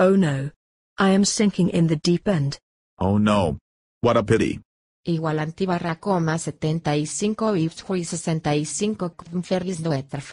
Oh no. I am sinking in the deep end. Oh no. What a pity. Igualanti barra coma 75 y 65 Kvenferis doetrf.